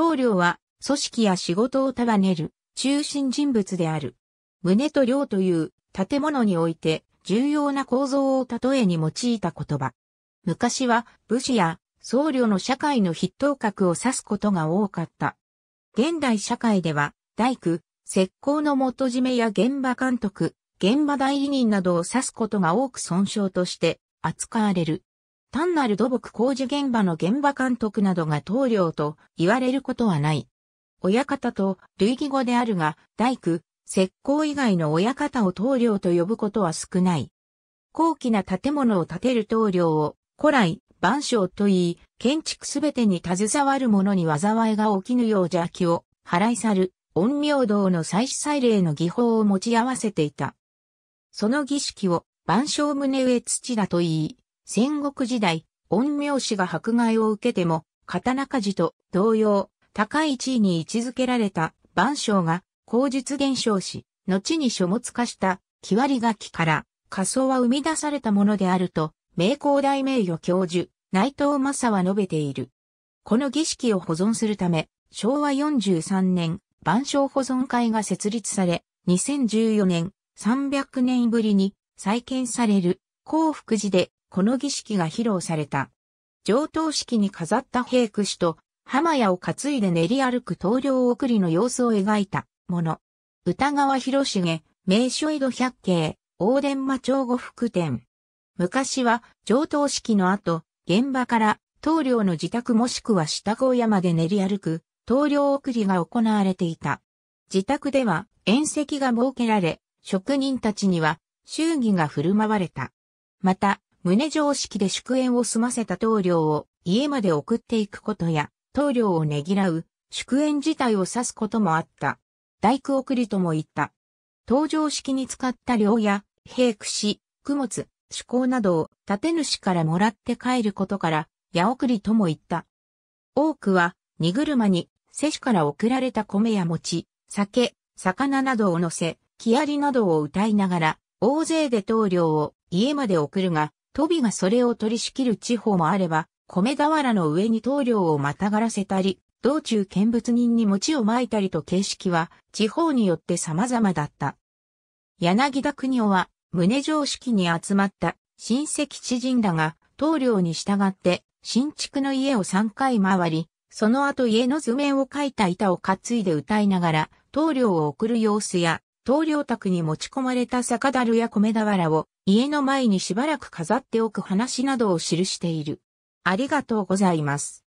棟梁は、組織や仕事を束ねる、中心人物である。胸と梁という、建物において、重要な構造を例えに用いた言葉。昔は、武士や、僧侶の社会の筆頭格を指すことが多かった。現代社会では、大工、石膏の元締めや現場監督、現場代理人などを指すことが多く損傷として扱われる。単なる土木工事現場の現場監督などが棟梁と言われることはない。親方と類義語であるが、大工、石膏以外の親方を棟梁と呼ぶことは少ない。高貴な建物を建てる棟梁を古来、万象と言い、建築すべてに携わる者に災いが起きぬよう邪気を払い去る、陰陽道の祭祀祭礼の技法を持ち合わせていた。その儀式を万象胸上土だと言い、戦国時代、陰陽師が迫害を受けても、刀鍛冶と同様、高い地位に位置づけられた万象が、口述伝承し、後に書物化した、木割楽器から、仮想は生み出されたものであると、名工大名誉教授、内藤正は述べている。この儀式を保存するため、昭和43年、万象保存会が設立され、2014年、300年ぶりに再建される、幸福寺でこの儀式が披露された。上等式に飾った兵屈使と、浜屋を担いで練り歩く棟梁送りの様子を描いたもの。歌川広重、名所江戸百景、大伝馬町呉服店。昔は上等式の後、現場から棟梁の自宅もしくは下小屋まで練り歩く、棟梁送りが行われていた。自宅では宴席が設けられ、職人たちには、祝儀が振る舞われた。また、胸常識で祝宴を済ませた棟梁を家まで送っていくことや、棟梁をねぎらう、祝宴自体を指すこともあった。大工送りとも言った。登場式に使った梁や、兵櫛、供物、趣向などを建主からもらって帰ることから、矢送りとも言った。多くは、荷車に、世主から送られた米や餅、酒、魚などを乗せ、木遣りなどを歌いながら、大勢で棟梁を家まで送るが、トビがそれを取り仕切る地方もあれば、米俵の上に棟梁をまたがらせたり、道中見物人に餅をまいたりと形式は地方によって様々だった。柳田国夫は宗常式に集まった親戚知人らが、棟梁に従って新築の家を3回回り、その後家の図面を描いた板を担いで歌いながら、棟梁を送る様子や、棟梁宅に持ち込まれた酒樽や米俵を家の前にしばらく飾っておく話などを記している。ありがとうございます。